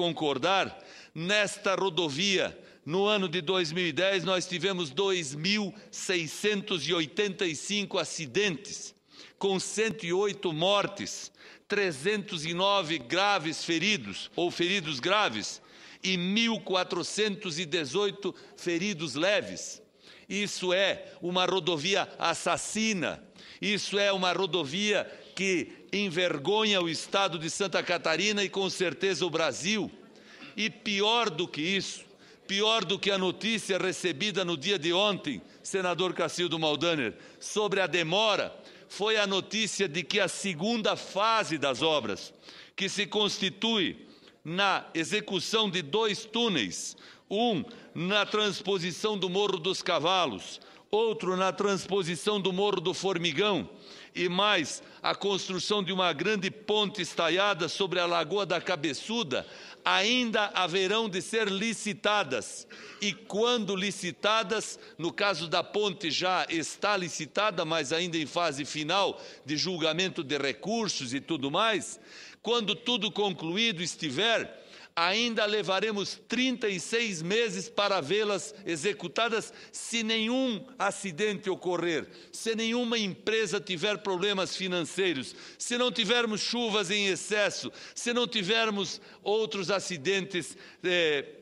concordar, nesta rodovia, no ano de 2010, nós tivemos 2.685 acidentes, com 108 mortes, 309 graves feridos ou feridos graves e 1.418 feridos leves. Isso é uma rodovia assassina, isso é uma rodovia que envergonha o estado de Santa Catarina e com certeza o Brasil. E pior do que isso, pior do que a notícia recebida no dia de ontem, senador Cacildo Maldaner, sobre a demora, foi a notícia de que a segunda fase das obras, que se constitui na execução de dois túneis, um na transposição do Morro dos Cavalos, outro na transposição do Morro do Formigão, e mais a construção de uma grande ponte estaiada sobre a Lagoa da Cabeçuda, ainda haverão de ser licitadas. E quando licitadas, no caso da ponte já está licitada, mas ainda em fase final de julgamento de recursos e tudo mais, quando tudo concluído estiver, ainda levaremos 36 meses para vê-las executadas se nenhum acidente ocorrer, se nenhuma empresa tiver problemas financeiros, se não tivermos chuvas em excesso, se não tivermos outros acidentes. Eh,